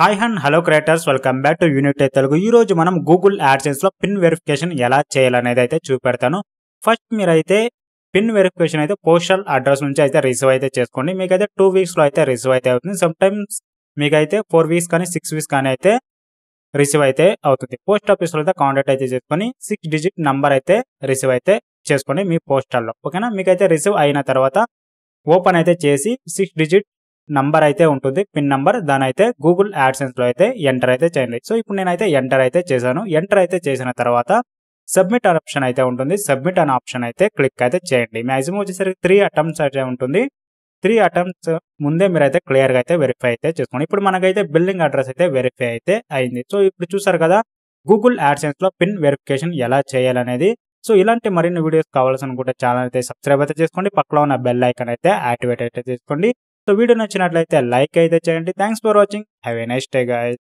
hi హన్ hello creators welcome back to unit Telugu ఈ రోజు మనం గూగుల్ యాడ్సెన్స్ లో పిన్ వెరిఫికేషన్ ఎలా చేయాలనేది అయితే చూపెడతాను ఫస్ట్ మీరైతే పిన్ వెరిఫికేషన్ అయితే పోస్టల్ అడ్రస్ నుంచి అయితే రిసీవ్ అయితే చేసుకోండి మీకైతే టూ వీక్స్ లో అయితే రిసీవ్ అయితే అవుతుంది సమ్ టైమ్స్ మీకు అయితే ఫోర్ వీక్స్ కానీ సిక్స్ వీక్స్ కానీ అయితే రిసీవ్ అయితే అవుతుంది పోస్ట్ ఆఫీస్ లో అయితే కాంటాక్ట్ అయితే చేసుకొని సిక్స్ డిజిట్ నంబర్ అయితే రిసీవ్ అయితే చేసుకోండి మీ పోస్టల్లో ఓకేనా మీకు అయితే రిసీవ్ అయిన తర్వాత ఓపెన్ అయితే చేసి సిక్స్ డిజిట్ నంబర్ అయితే ఉంటుంది పిన్ నంబర్ దాని అయితే గూగుల్ యాడ్సెన్స్ లో అయితే ఎంటర్ అయితే చేయండి సో ఇప్పుడు నేనైతే ఎంటర్ అయితే చేశాను ఎంటర్ అయితే చేసిన తర్వాత సబ్మిట్ అనే ఆప్షన్ అయితే ఉంటుంది సబ్మిట్ అనే ఆప్షన్ అయితే క్లిక్ అయితే చేయండి మ్యాక్సిమం వచ్చేసరికి త్రీ అటెంప్ట్స్ అయితే ఉంటుంది త్రీ అటెంప్ట్స్ ముందే మీరు క్లియర్ క్లియర్గా అయితే వెరిఫై అయితే చేసుకోండి ఇప్పుడు మనకైతే బిల్డింగ్ అడ్రస్ అయితే వెరిఫై అయితే అయింది సో ఇప్పుడు చూసారు కదా గూగుల్ లో పిన్ వెరిఫికేషన్ ఎలా చేయాలనేది సో ఇలాంటి మరిన్ని వీడియోస్ కావాల్సిన కూడా ఛానల్ అయితే సబ్స్క్రైబ్ అయితే చేసుకోండి పక్కలో ఉన్న బెల్ ఐకన్ అయితే యాక్టివేట్ అయితే చేసుకోండి సో వీడియో నచ్చినట్లయితే లైక్ అయితే చేయండి thanks for watching have a nice day guy